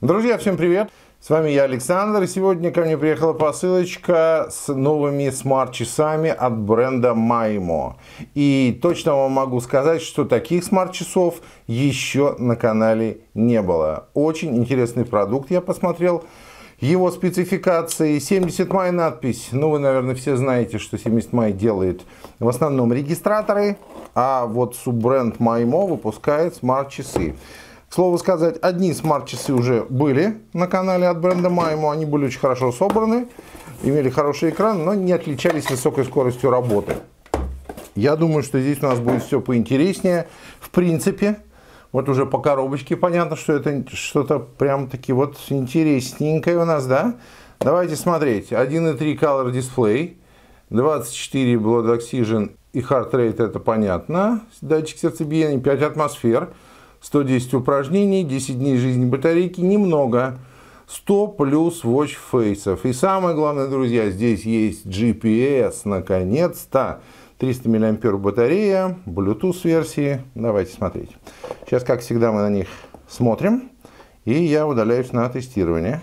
Друзья, всем привет! С вами я, Александр, сегодня ко мне приехала посылочка с новыми смарт-часами от бренда Маймо. И точно вам могу сказать, что таких смарт-часов еще на канале не было. Очень интересный продукт я посмотрел. Его спецификации 70 май надпись. Ну, вы, наверное, все знаете, что 70 май делает в основном регистраторы, а вот суббренд Маймо выпускает смарт-часы. Слово сказать, одни смарт-часы уже были на канале от бренда Маймо, они были очень хорошо собраны, имели хороший экран, но не отличались высокой скоростью работы. Я думаю, что здесь у нас будет все поинтереснее. В принципе, вот уже по коробочке понятно, что это что-то прям-таки вот интересненькое у нас, да? Давайте смотреть. 1.3 Color Display, 24 Blood Oxygen и Heart Rate, это понятно. Датчик сердцебиения, 5 атмосфер. 110 упражнений, 10 дней жизни батарейки, немного. 100 плюс watch фейсов. И самое главное, друзья, здесь есть GPS, наконец-то. 300 мА батарея, Bluetooth версии. Давайте смотреть. Сейчас, как всегда, мы на них смотрим. И я удаляюсь на тестирование,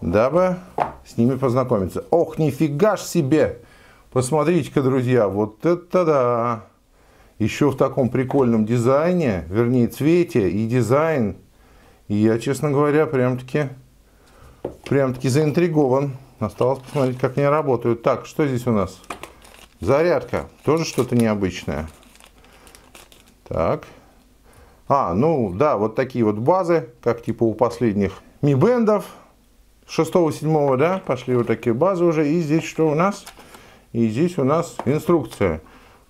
дабы с ними познакомиться. Ох, нифига ж себе! Посмотрите-ка, друзья, вот это да! еще в таком прикольном дизайне, вернее цвете и дизайн. И я, честно говоря, прям-таки прям-таки заинтригован. Осталось посмотреть, как они работают. Так, что здесь у нас? Зарядка. Тоже что-то необычное. Так. А, ну да, вот такие вот базы, как типа у последних Mi Band 6-7, да, пошли вот такие базы уже. И здесь что у нас? И здесь у нас инструкция.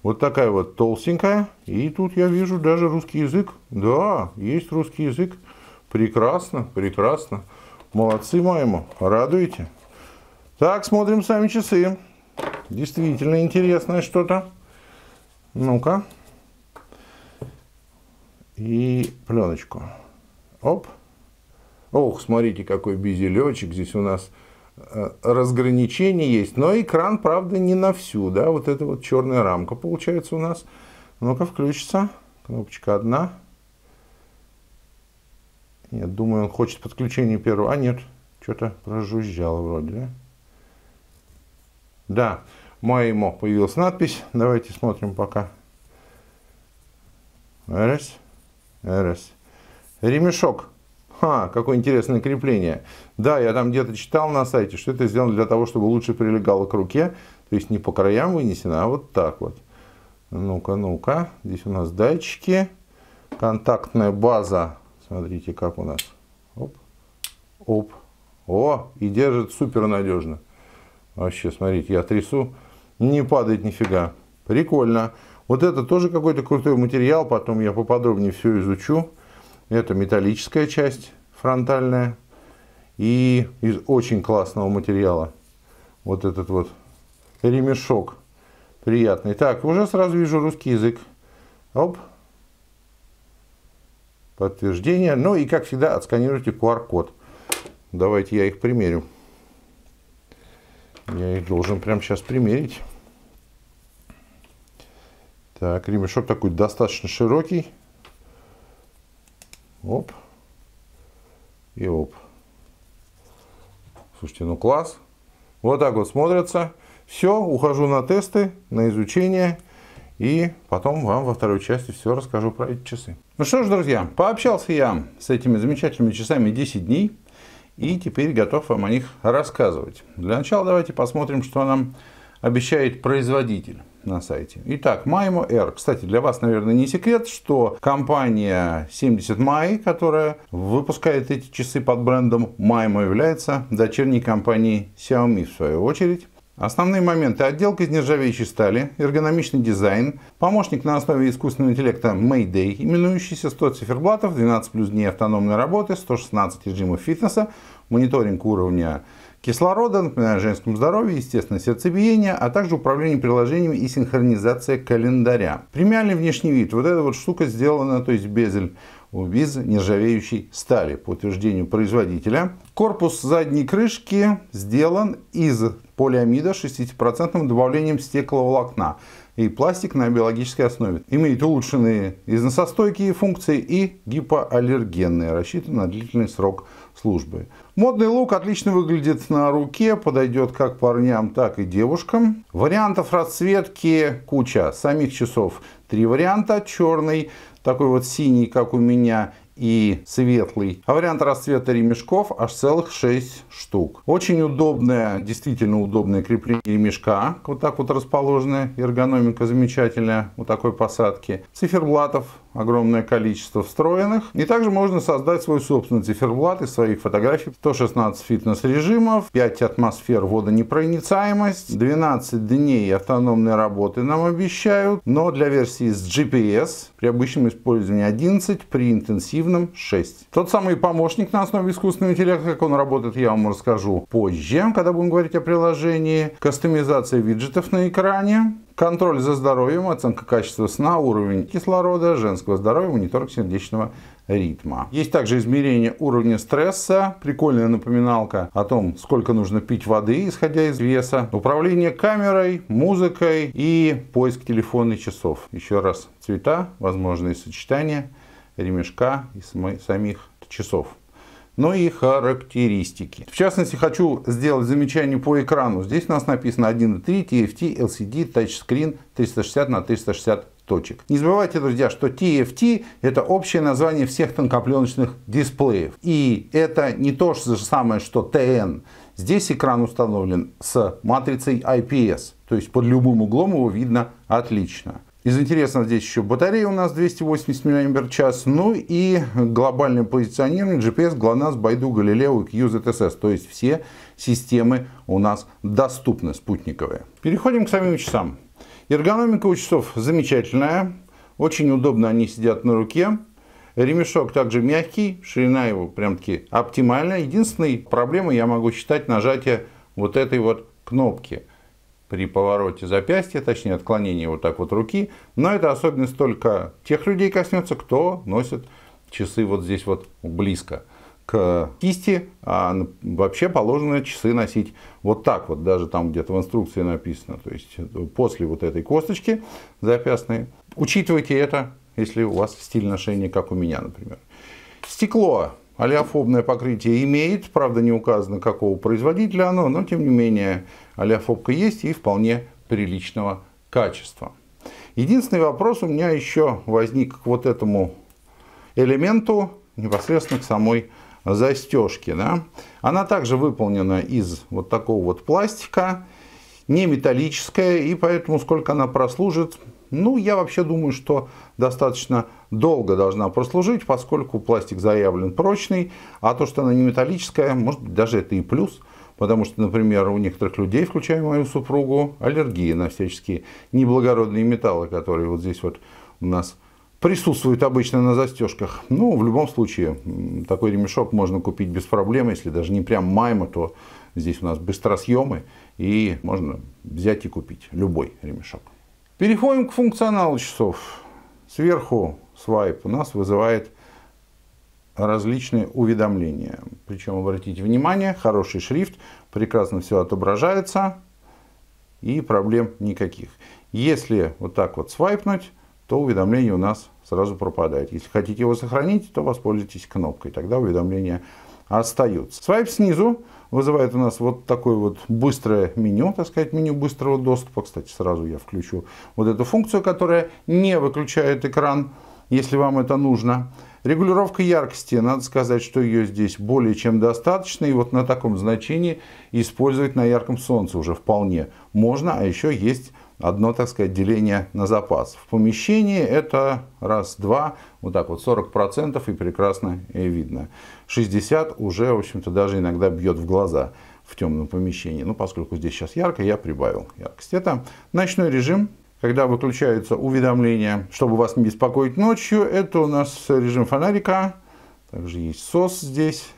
Вот такая вот толстенькая. И тут я вижу даже русский язык. Да, есть русский язык. Прекрасно, прекрасно. Молодцы, моему. Радуете. Так, смотрим сами часы. Действительно интересное что-то. Ну-ка. И пленочку. Оп. Ох, смотрите, какой безелечек здесь у нас. Э, разграничение есть. Но экран, правда, не на всю. Да? Вот эта вот черная рамка получается у нас. Ну-ка, включится. Кнопочка одна. Нет, думаю, он хочет подключение первого. А, нет, что-то прожужжало вроде, да? Да, моему появилась надпись. Давайте смотрим пока. РС. РС. Ремешок Ха, какое интересное крепление. Да, я там где-то читал на сайте, что это сделано для того, чтобы лучше прилегало к руке. То есть не по краям вынесено, а вот так вот. Ну-ка, ну-ка. Здесь у нас датчики. Контактная база. Смотрите, как у нас. Оп. Оп. О, и держит супер надежно. Вообще, смотрите, я трясу. Не падает нифига. Прикольно. Вот это тоже какой-то крутой материал. Потом я поподробнее все изучу. Это металлическая часть фронтальная и из очень классного материала. Вот этот вот ремешок приятный. Так, уже сразу вижу русский язык. Оп. Подтверждение. Ну и, как всегда, отсканируйте QR-код. Давайте я их примерю. Я их должен прямо сейчас примерить. Так, ремешок такой достаточно широкий. Оп. И оп. Слушайте, ну класс. Вот так вот смотрятся. Все, ухожу на тесты, на изучение. И потом вам во второй части все расскажу про эти часы. Ну что ж, друзья, пообщался я с этими замечательными часами 10 дней. И теперь готов вам о них рассказывать. Для начала давайте посмотрим, что нам обещает производитель на сайте. Итак, Maimo Air. Кстати, для вас, наверное, не секрет, что компания 70 Май, которая выпускает эти часы под брендом Maimo, является дочерней компанией Xiaomi, в свою очередь. Основные моменты – отделка из нержавеющей стали, эргономичный дизайн, помощник на основе искусственного интеллекта Mayday, именующийся 100 циферблатов, 12 плюс дней автономной работы, 116 режимов фитнеса, мониторинг уровня кислорода, напоминаю, женском здоровье, естественно, сердцебиение, а также управление приложениями и синхронизация календаря. Премиальный внешний вид. Вот эта вот штука сделана, то есть безель из нержавеющей стали, по утверждению производителя. Корпус задней крышки сделан из полиамида 60% добавлением стекловолокна и пластик на биологической основе. Имеет улучшенные износостойкие функции и гипоаллергенные, рассчитан на длительный срок службы. Модный лук отлично выглядит на руке, подойдет как парням, так и девушкам. Вариантов расцветки куча. Самих часов три варианта. Черный, такой вот синий, как у меня, и светлый. А вариант расцвета ремешков аж целых 6 штук. Очень удобное, действительно удобное крепление ремешка. Вот так вот расположенная эргономика замечательная вот такой посадки. Циферблатов огромное количество встроенных. И также можно создать свой собственный циферблат из своих фотографий. 116 фитнес-режимов, 5 атмосфер водонепроницаемость, 12 дней автономной работы нам обещают, но для версии с GPS при обычном использовании 11, при интенсивном 6. Тот самый помощник на основе искусственного интеллекта, как он работает, я вам расскажу позже, когда будем говорить о приложении. Кастомизация виджетов на экране, контроль за здоровьем, оценка качества сна, уровень кислорода, женского здоровья, монитор сердечного ритма. Есть также измерение уровня стресса, прикольная напоминалка о том, сколько нужно пить воды, исходя из веса, управление камерой, музыкой и поиск телефонных часов. Еще раз, цвета, возможные сочетания ремешка и самих часов но и характеристики. В частности, хочу сделать замечание по экрану. Здесь у нас написано 1.3 TFT LCD TouchScreen 360 на 360 точек. Не забывайте, друзья, что TFT это общее название всех тонкопленочных дисплеев. И это не то же самое, что TN. Здесь экран установлен с матрицей IPS, то есть под любым углом его видно отлично. Из интересного здесь еще батарея у нас 280 мАч, ну и глобальное позиционирование GPS, GLONASS, Байду, Галилео и QZSS. То есть все системы у нас доступны спутниковые. Переходим к самим часам. Эргономика у часов замечательная. Очень удобно они сидят на руке. Ремешок также мягкий, ширина его прям-таки оптимальная. Единственной проблемой я могу считать нажатие вот этой вот кнопки – при повороте запястья, точнее отклонении вот так вот руки. Но это особенность только тех людей коснется, кто носит часы вот здесь вот близко к кисти, а вообще положено часы носить вот так вот, даже там где-то в инструкции написано, то есть э, после вот этой косточки запястной. Учитывайте это, если у вас стиль ношения, как у меня, например. Стекло алиофобное покрытие имеет, правда не указано какого производителя оно, но тем не менее а есть и вполне приличного качества. Единственный вопрос у меня еще возник к вот этому элементу непосредственно к самой застежке. Да? Она также выполнена из вот такого вот пластика, не металлическая, и поэтому сколько она прослужит, ну, я вообще думаю, что достаточно долго должна прослужить, поскольку пластик заявлен прочный, а то, что она не металлическая, может быть, даже это и плюс – Потому что, например, у некоторых людей, включая мою супругу, аллергии на всяческие неблагородные металлы, которые вот здесь вот у нас присутствуют обычно на застежках. Ну, в любом случае, такой ремешок можно купить без проблем. Если даже не прям майма, то здесь у нас быстросъемы. И можно взять и купить любой ремешок. Переходим к функционалу часов. Сверху свайп у нас вызывает различные уведомления. Причем, обратите внимание, хороший шрифт, прекрасно все отображается и проблем никаких. Если вот так вот свайпнуть, то уведомление у нас сразу пропадает. Если хотите его сохранить, то воспользуйтесь кнопкой, тогда уведомления остаются. Свайп снизу вызывает у нас вот такое вот быстрое меню, так сказать, меню быстрого доступа. Кстати, сразу я включу вот эту функцию, которая не выключает экран если вам это нужно. Регулировка яркости, надо сказать, что ее здесь более чем достаточно, и вот на таком значении использовать на ярком солнце уже вполне можно, а еще есть одно, так сказать, деление на запас. В помещении это раз, два, вот так вот 40% и прекрасно видно. 60 уже, в общем-то, даже иногда бьет в глаза в темном помещении. Ну, поскольку здесь сейчас ярко, я прибавил яркость. Это ночной режим, когда выключаются уведомления, чтобы вас не беспокоить ночью, это у нас режим фонарика, также есть SOS здесь,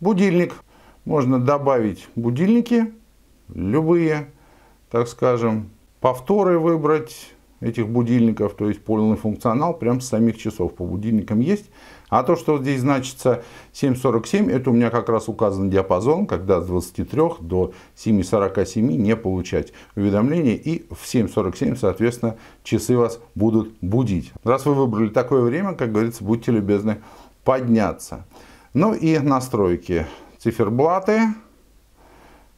будильник. Можно добавить будильники, любые, так скажем, повторы выбрать этих будильников, то есть полный функционал прям с самих часов по будильникам есть. А то, что здесь значится 7,47, это у меня как раз указан диапазон, когда с 23 до 7,47 не получать уведомления. И в 7,47, соответственно, часы вас будут будить. Раз вы выбрали такое время, как говорится, будьте любезны подняться. Ну и настройки. Циферблаты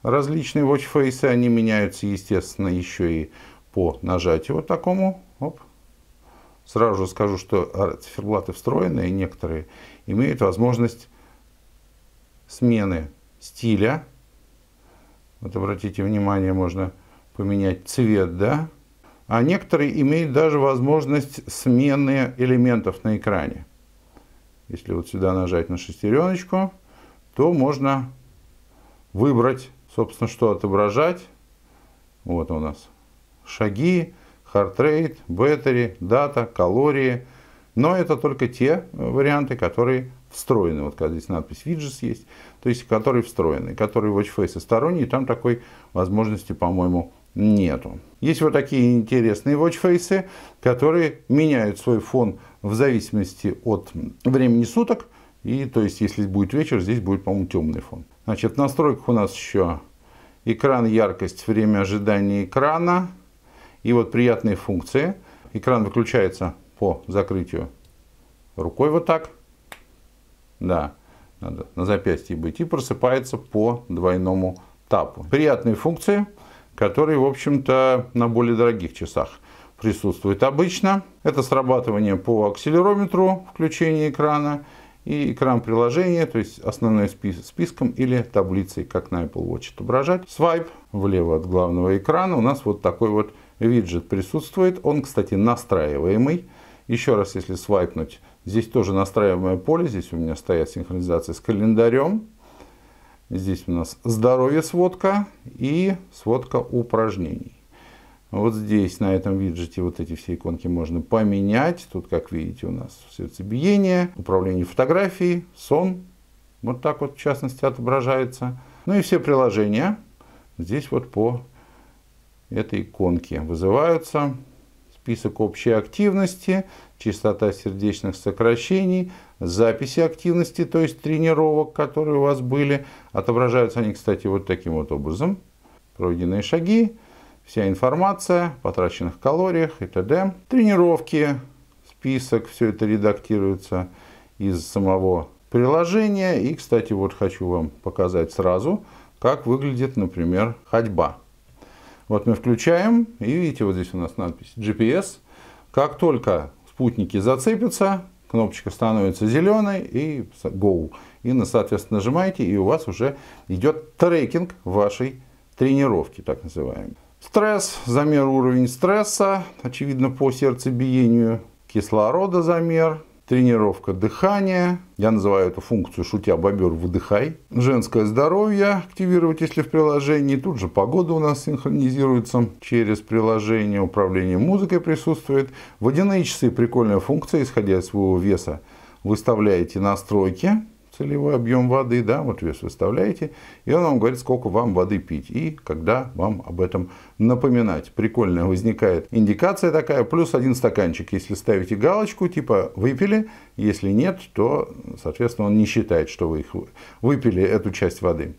различные watch face, они меняются, естественно, еще и по нажатию вот такому. Оп, Сразу же скажу, что циферблаты встроенные, некоторые имеют возможность смены стиля. Вот обратите внимание, можно поменять цвет, да? А некоторые имеют даже возможность смены элементов на экране. Если вот сюда нажать на шестереночку, то можно выбрать, собственно, что отображать. Вот у нас шаги, heart rate, battery, дата, калории. Но это только те э, варианты, которые встроены. Вот когда здесь надпись виджес есть, то есть которые встроены. Которые WatchFace сторонние, там такой возможности, по-моему, нету. Есть вот такие интересные watchface, которые меняют свой фон в зависимости от времени суток. И то есть, если будет вечер, здесь будет, по-моему, темный фон. Значит, в настройках у нас еще экран, яркость, время ожидания экрана. И вот приятные функции. Экран выключается по закрытию рукой вот так. Да, надо на запястье быть. И просыпается по двойному тапу. Приятные функции, которые, в общем-то, на более дорогих часах присутствуют обычно. Это срабатывание по акселерометру включения экрана и экран приложения, то есть основной спис списком или таблицей, как на Apple Watch отображать. Свайп влево от главного экрана у нас вот такой вот виджет присутствует. Он, кстати, настраиваемый. Еще раз, если свайпнуть, здесь тоже настраиваемое поле. Здесь у меня стоят синхронизация с календарем. Здесь у нас здоровье сводка и сводка упражнений. Вот здесь, на этом виджете, вот эти все иконки можно поменять. Тут, как видите, у нас сердцебиение, управление фотографией, сон. Вот так вот, в частности, отображается. Ну и все приложения здесь вот по этой иконки. Вызываются список общей активности, частота сердечных сокращений, записи активности, то есть тренировок, которые у вас были. Отображаются они, кстати, вот таким вот образом. Проведенные шаги, вся информация о потраченных калориях и т.д. Тренировки, список, все это редактируется из самого приложения. И, кстати, вот хочу вам показать сразу, как выглядит, например, ходьба. Вот мы включаем, и видите, вот здесь у нас надпись GPS. Как только спутники зацепятся, кнопочка становится зеленой и Go. И, на соответственно, нажимаете, и у вас уже идет трекинг вашей тренировки, так называемый. Стресс, замер уровень стресса, очевидно, по сердцебиению, кислорода замер, тренировка дыхания. Я называю эту функцию шутя бобер выдыхай. Женское здоровье активировать, если в приложении. Тут же погода у нас синхронизируется через приложение. Управление музыкой присутствует. Водяные часы прикольная функция, исходя из своего веса. Выставляете настройки солевой, объем воды, да, вот вес выставляете, и он вам говорит, сколько вам воды пить и когда вам об этом напоминать. Прикольная возникает индикация такая, плюс один стаканчик, если ставите галочку, типа выпили, если нет, то, соответственно, он не считает, что вы их выпили, эту часть воды.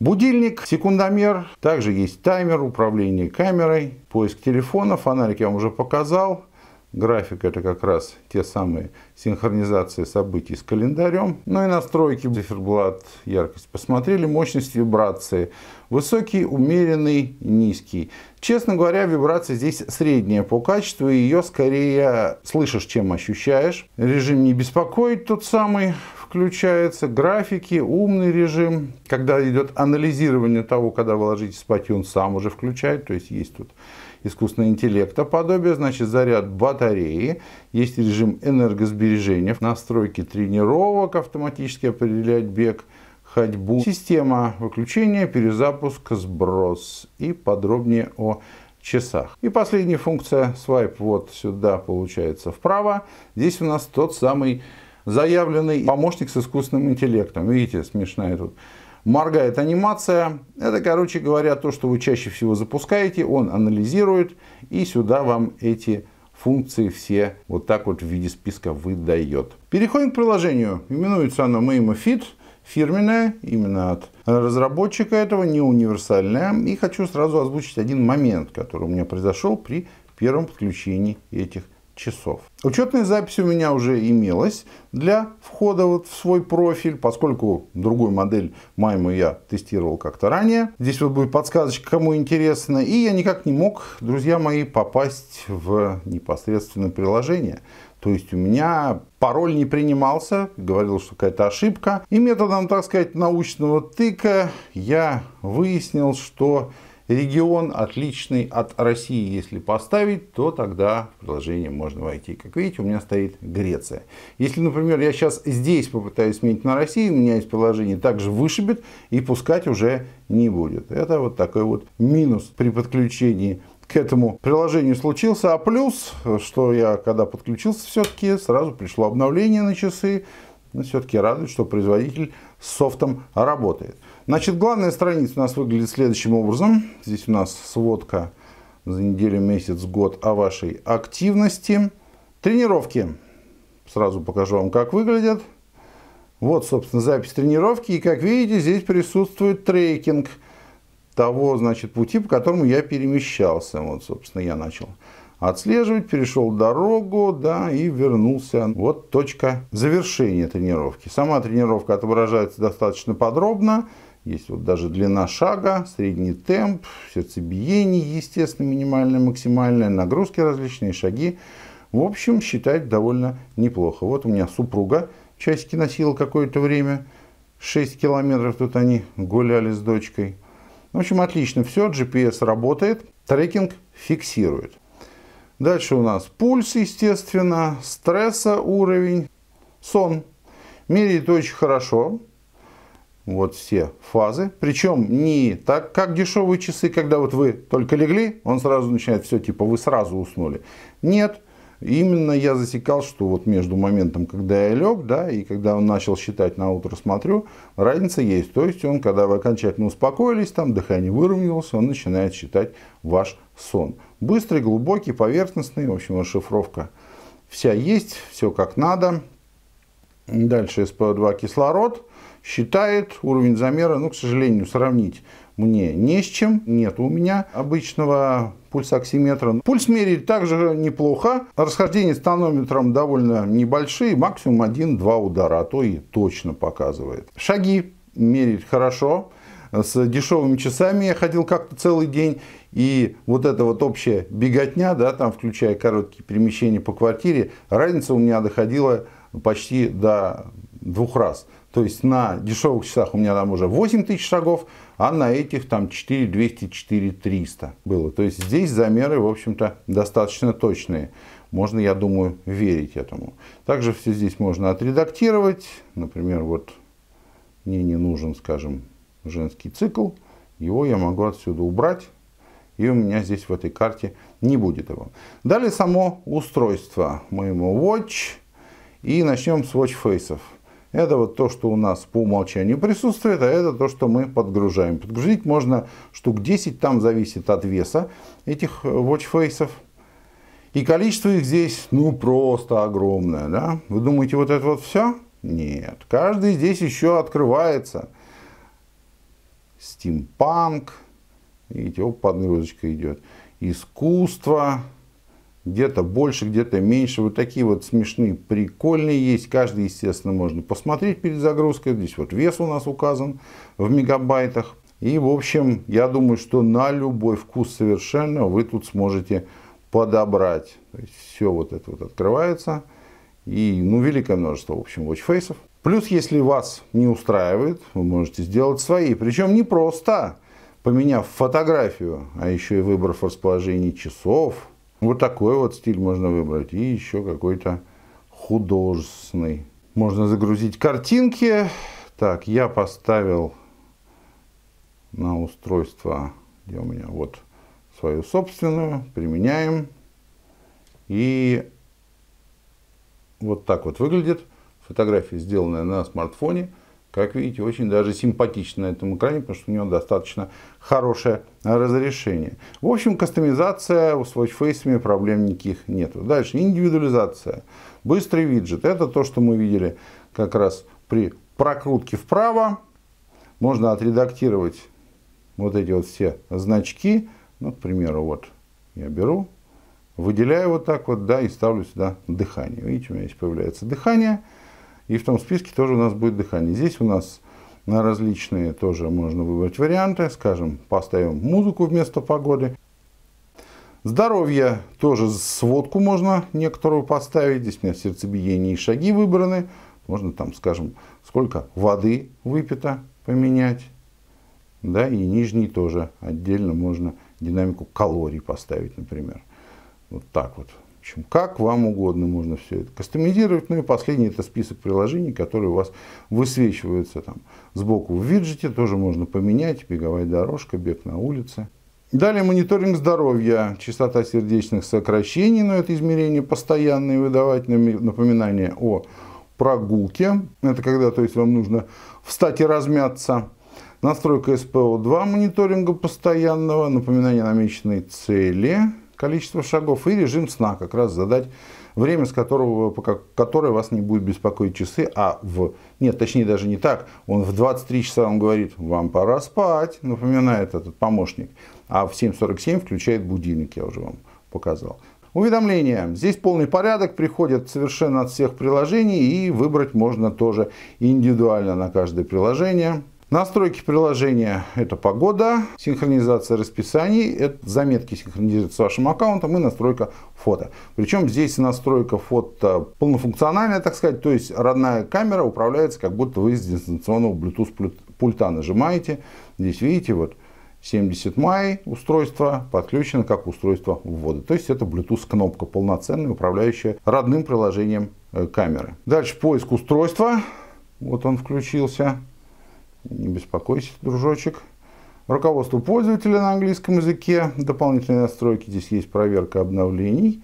Будильник, секундомер, также есть таймер, управление камерой, поиск телефона, фонарик я вам уже показал. График это как раз те самые синхронизации событий с календарем. Ну и настройки циферблат, яркость посмотрели, мощность вибрации. Высокий, умеренный, низкий. Честно говоря, вибрация здесь средняя по качеству, и ее скорее слышишь, чем ощущаешь. Режим не беспокоит тот самый, включается, графики, умный режим. Когда идет анализирование того, когда вы ложитесь спать, и он сам уже включает, то есть есть тут искусственного интеллекта подобие, значит заряд батареи, есть режим энергосбережения, настройки тренировок, автоматически определять бег, ходьбу, система выключения, перезапуск, сброс и подробнее о часах. И последняя функция свайп вот сюда получается вправо. Здесь у нас тот самый заявленный помощник с искусственным интеллектом. Видите, смешная тут моргает анимация. Это, короче говоря, то, что вы чаще всего запускаете. Он анализирует и сюда вам эти функции все вот так вот в виде списка выдает. Переходим к приложению. Именуется оно MaimoFit. Фирменное, именно от разработчика этого, не универсальное. И хочу сразу озвучить один момент, который у меня произошел при первом подключении этих часов. Учетная запись у меня уже имелась для входа вот в свой профиль, поскольку другую модель Майму я тестировал как-то ранее. Здесь вот будет подсказочка, кому интересно. И я никак не мог, друзья мои, попасть в непосредственное приложение. То есть у меня пароль не принимался, говорил, что какая-то ошибка. И методом, так сказать, научного тыка я выяснил, что регион отличный от России, если поставить, то тогда в приложение можно войти. Как видите, у меня стоит Греция. Если, например, я сейчас здесь попытаюсь сменить на Россию, у меня из приложения также вышибет и пускать уже не будет. Это вот такой вот минус при подключении к этому приложению случился. А плюс, что я когда подключился все-таки, сразу пришло обновление на часы. Но все-таки радует, что производитель с софтом работает. Значит, главная страница у нас выглядит следующим образом. Здесь у нас сводка за неделю, месяц, год о вашей активности. Тренировки. Сразу покажу вам, как выглядят. Вот, собственно, запись тренировки. И, как видите, здесь присутствует трекинг того, значит, пути, по которому я перемещался. Вот, собственно, я начал отслеживать, перешел дорогу, да, и вернулся. Вот точка завершения тренировки. Сама тренировка отображается достаточно подробно. Есть вот даже длина шага, средний темп, сердцебиение, естественно, минимальное, максимальное, нагрузки различные, шаги. В общем, считать довольно неплохо. Вот у меня супруга часики носила какое-то время. 6 километров тут они гуляли с дочкой. В общем, отлично все, GPS работает, трекинг фиксирует. Дальше у нас пульс, естественно, стресса уровень, сон. Меряет очень хорошо, вот все фазы. Причем не так, как дешевые часы, когда вот вы только легли, он сразу начинает все, типа вы сразу уснули. Нет, именно я засекал, что вот между моментом, когда я лег, да, и когда он начал считать на утро, смотрю, разница есть. То есть он, когда вы окончательно успокоились, там дыхание выровнялось, он начинает считать ваш сон. Быстрый, глубокий, поверхностный, в общем, расшифровка вся есть, все как надо. Дальше СПО2 кислород считает уровень замера, ну, к сожалению, сравнить мне не с чем. Нет у меня обычного пульсоксиметра. Пульс мерить также неплохо. расхождение с тонометром довольно небольшие. Максимум 1-2 удара, а то и точно показывает. Шаги мерить хорошо. С дешевыми часами я ходил как-то целый день. И вот эта вот общая беготня, да, там включая короткие перемещения по квартире, разница у меня доходила почти до двух раз. То есть на дешевых часах у меня там уже 8 тысяч шагов, а на этих там 4 200, 4 300 было. То есть здесь замеры, в общем-то, достаточно точные. Можно, я думаю, верить этому. Также все здесь можно отредактировать. Например, вот мне не нужен, скажем, женский цикл. Его я могу отсюда убрать. И у меня здесь в этой карте не будет его. Далее само устройство моему Watch. И начнем с Watch Faces. Это вот то, что у нас по умолчанию присутствует, а это то, что мы подгружаем. Подгрузить можно штук 10, там зависит от веса этих э, watchface'ов. И количество их здесь, ну, просто огромное, да? Вы думаете, вот это вот все? Нет, каждый здесь еще открывается. Стимпанк, видите, оп, подгрузочка идет. Искусство, где-то больше, где-то меньше. Вот такие вот смешные, прикольные есть. Каждый, естественно, можно посмотреть перед загрузкой. Здесь вот вес у нас указан в мегабайтах. И, в общем, я думаю, что на любой вкус совершенно вы тут сможете подобрать. То есть все вот это вот открывается. И, ну, великое множество, в общем, watchface'ов. Плюс, если вас не устраивает, вы можете сделать свои. Причем не просто поменяв фотографию, а еще и выбрав расположение часов – вот такой вот стиль можно выбрать. И еще какой-то художественный. Можно загрузить картинки. Так, я поставил на устройство, где у меня, вот, свою собственную. Применяем. И вот так вот выглядит фотография, сделанная на смартфоне как видите, очень даже симпатично на этом экране, потому что у него достаточно хорошее разрешение. В общем, кастомизация у с watchface проблем никаких нету. Дальше, индивидуализация. Быстрый виджет. Это то, что мы видели как раз при прокрутке вправо. Можно отредактировать вот эти вот все значки. Ну, к примеру, вот я беру, выделяю вот так вот, да, и ставлю сюда дыхание. Видите, у меня здесь появляется дыхание. Дыхание. И в том списке тоже у нас будет дыхание. Здесь у нас на различные тоже можно выбрать варианты. Скажем, поставим музыку вместо погоды. Здоровье тоже сводку можно некоторую поставить. Здесь у меня сердцебиение и шаги выбраны. Можно там, скажем, сколько воды выпито поменять. Да, и нижний тоже отдельно можно динамику калорий поставить, например. Вот так вот общем, как вам угодно можно все это кастомизировать. Ну и последний это список приложений, которые у вас высвечиваются там сбоку в виджете, тоже можно поменять, беговая дорожка, бег на улице. Далее мониторинг здоровья, частота сердечных сокращений, но это измерение постоянные, выдавать напоминания о прогулке. Это когда то есть, вам нужно встать и размяться. Настройка СПО-2 мониторинга постоянного, напоминание намеченной цели количество шагов и режим сна, как раз задать время, с которого, которое вас не будет беспокоить часы, а в... Нет, точнее даже не так. Он в 23 часа он говорит, вам пора спать, напоминает этот помощник. А в 7.47 включает будильник, я уже вам показал. Уведомления. Здесь полный порядок, приходят совершенно от всех приложений и выбрать можно тоже индивидуально на каждое приложение. Настройки приложения – это погода, синхронизация расписаний, это заметки синхронизируются с вашим аккаунтом и настройка фото. Причем здесь настройка фото полнофункциональная, так сказать, то есть родная камера управляется, как будто вы с дистанционного Bluetooth пульта нажимаете. Здесь видите, вот 70 май устройство подключено как устройство ввода. То есть это Bluetooth кнопка полноценная, управляющая родным приложением э, камеры. Дальше поиск устройства. Вот он включился. Не беспокойся, дружочек. Руководство пользователя на английском языке, дополнительные настройки, здесь есть проверка обновлений,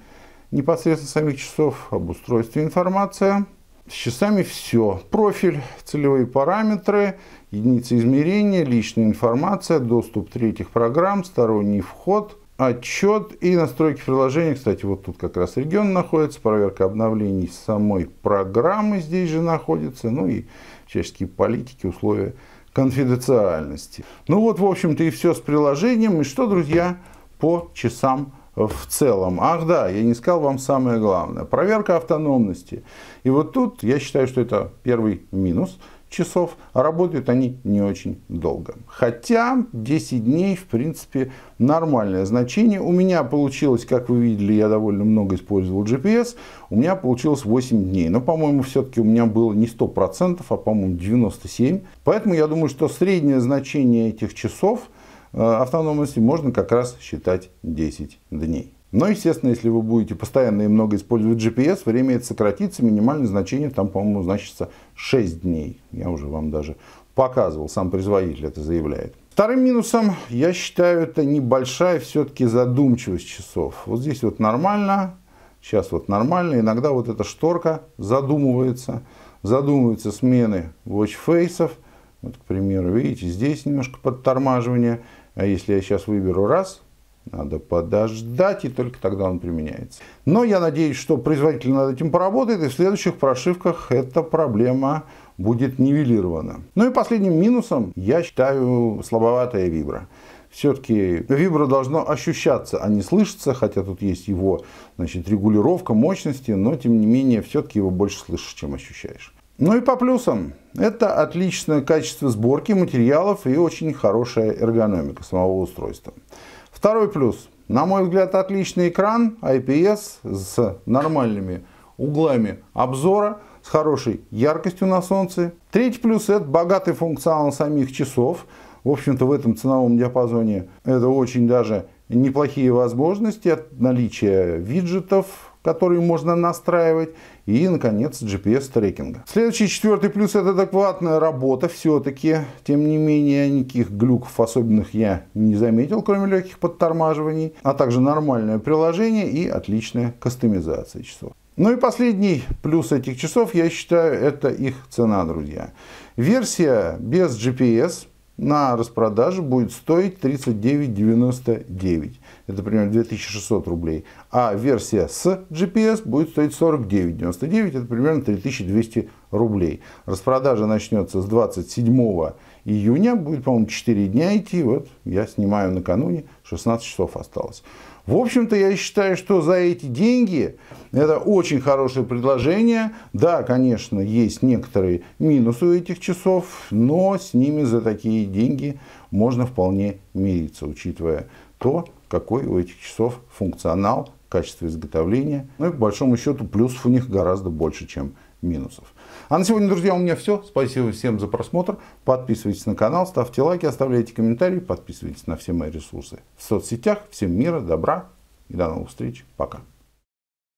непосредственно самих часов, об устройстве информация. С часами все. Профиль, целевые параметры, единицы измерения, личная информация, доступ третьих программ, сторонний вход – отчет и настройки приложения. Кстати, вот тут как раз регион находится, проверка обновлений самой программы здесь же находится, ну и чешские политики, условия конфиденциальности. Ну вот, в общем-то, и все с приложением. И что, друзья, по часам в целом. Ах да, я не сказал вам самое главное. Проверка автономности. И вот тут я считаю, что это первый минус – часов, а работают они не очень долго. Хотя 10 дней, в принципе, нормальное значение. У меня получилось, как вы видели, я довольно много использовал GPS, у меня получилось 8 дней. Но, по-моему, все-таки у меня было не 100%, а, по-моему, 97%. Поэтому я думаю, что среднее значение этих часов э, автономности можно как раз считать 10 дней. Но, естественно, если вы будете постоянно и много использовать GPS, время это сократится, минимальное значение там, по-моему, значится 6 дней. Я уже вам даже показывал, сам производитель это заявляет. Вторым минусом, я считаю, это небольшая все-таки задумчивость часов. Вот здесь вот нормально, сейчас вот нормально, иногда вот эта шторка задумывается, задумываются смены watchface'ов. Вот, к примеру, видите, здесь немножко подтормаживание. А если я сейчас выберу раз, надо подождать, и только тогда он применяется. Но я надеюсь, что производитель над этим поработает, и в следующих прошивках эта проблема будет нивелирована. Ну и последним минусом я считаю слабоватая вибра. Все-таки вибра должно ощущаться, а не слышаться, хотя тут есть его значит, регулировка мощности, но тем не менее все-таки его больше слышишь, чем ощущаешь. Ну и по плюсам. Это отличное качество сборки материалов и очень хорошая эргономика самого устройства. Второй плюс. На мой взгляд, отличный экран IPS с нормальными углами обзора, с хорошей яркостью на солнце. Третий плюс – это богатый функционал самих часов. В общем-то, в этом ценовом диапазоне это очень даже неплохие возможности от наличия виджетов, которые можно настраивать, и, наконец, GPS трекинга. Следующий четвертый плюс – это адекватная работа все-таки. Тем не менее, никаких глюков особенных я не заметил, кроме легких подтормаживаний, а также нормальное приложение и отличная кастомизация часов. Ну и последний плюс этих часов, я считаю, это их цена, друзья. Версия без GPS на распродаже будет стоить 39,99 это примерно 2600 рублей, а версия с GPS будет стоить 49,99, это примерно 3200 рублей. Распродажа начнется с 27 июня, будет, по-моему, 4 дня идти, вот я снимаю накануне, 16 часов осталось. В общем-то, я считаю, что за эти деньги это очень хорошее предложение. Да, конечно, есть некоторые минусы у этих часов, но с ними за такие деньги можно вполне мириться, учитывая то, какой у этих часов функционал, качество изготовления. Ну и по большому счету плюсов у них гораздо больше, чем минусов. А на сегодня, друзья, у меня все. Спасибо всем за просмотр. Подписывайтесь на канал, ставьте лайки, оставляйте комментарии, подписывайтесь на все мои ресурсы в соцсетях. Всем мира, добра и до новых встреч. Пока.